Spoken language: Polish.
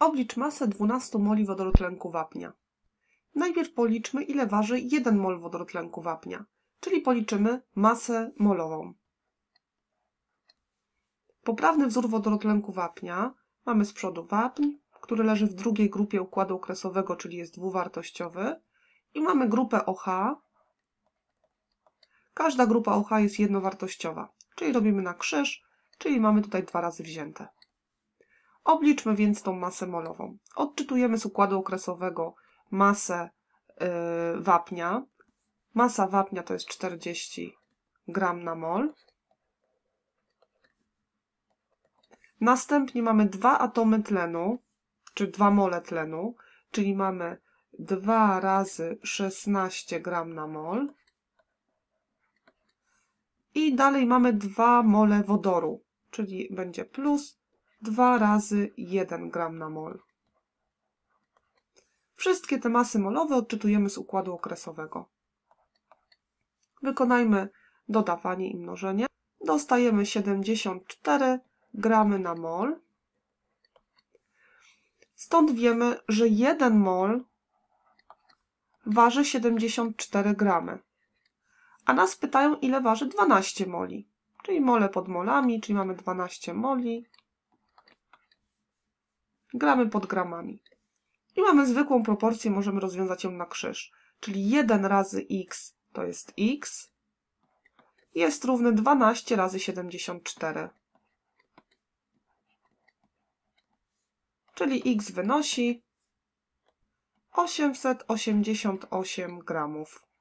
Oblicz masę 12 moli wodorotlenku wapnia. Najpierw policzmy, ile waży 1 mol wodorotlenku wapnia, czyli policzymy masę molową. Poprawny wzór wodorotlenku wapnia mamy z przodu wapń, który leży w drugiej grupie układu okresowego, czyli jest dwuwartościowy, i mamy grupę OH. Każda grupa OH jest jednowartościowa, czyli robimy na krzyż, czyli mamy tutaj dwa razy wzięte. Obliczmy więc tą masę molową. Odczytujemy z układu okresowego masę yy, wapnia. Masa wapnia to jest 40 g na mol. Następnie mamy dwa atomy tlenu, czy dwa mole tlenu, czyli mamy 2 razy 16 g na mol. I dalej mamy 2 mole wodoru, czyli będzie plus 2 razy 1 gram na mol. Wszystkie te masy molowe odczytujemy z układu okresowego. Wykonajmy dodawanie i mnożenie. Dostajemy 74 gramy na mol. Stąd wiemy, że 1 mol waży 74 gramy. A nas pytają, ile waży 12 moli. Czyli mole pod molami, czyli mamy 12 moli gramy pod gramami. I mamy zwykłą proporcję, możemy rozwiązać ją na krzyż. Czyli 1 razy x to jest x, jest równe 12 razy 74. Czyli x wynosi 888 gramów.